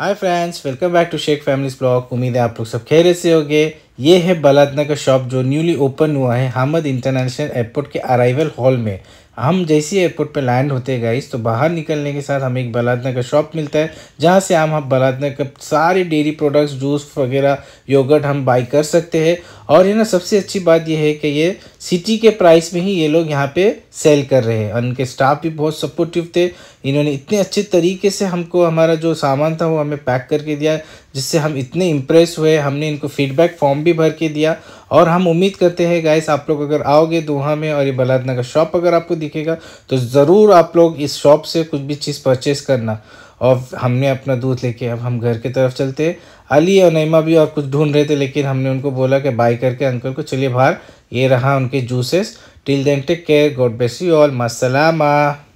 hi friends welcome back to Shaikh families blog उम्मीद है आप लोग सब खेरे से होंगे ये है बलात्ना का शॉप जो न्यूली ओपन हुआ है हामद इंटरनेशनल एयरपोर्ट के अराइवल हॉल में हम जैसे एयरपोर्ट पे लैंड होते गाइस तो बाहर निकलने के साथ हमें एक बलात्ना का शॉप मिलता है जहाँ से हम हम बलात्ना का सारे डेयरी प्रोडक्ट्स जूस वगैरह योगर्ट हम बाई कर सकते हैं और ये ना सबसे अच्छी बात यह है कि ये सिटी के प्राइस में ही ये लोग यहाँ पे सेल कर रहे हैं और इनके स्टाफ भी बहुत सपोर्टिव थे इन्होंने इतने अच्छे तरीके से हमको हमारा जो सामान था वो हमें पैक करके दिया जिससे हम इतने इम्प्रेस हुए हमने इनको फीडबैक फॉर्म भी भर के दिया और हम उम्मीद करते हैं गाइस आप लोग अगर आओगे दोहा में और ये बलादना का शॉप अगर आपको दिखेगा तो ज़रूर आप लोग इस शॉप से कुछ भी चीज़ परचेस करना और हमने अपना दूध लेके अब हम घर की तरफ चलते अली और नईमा भी और कुछ ढूंढ रहे थे लेकिन हमने उनको बोला कि बाय करके अंकल को चलिए बाहर ये रहा उनके juices till then take care God bless you all मसलामा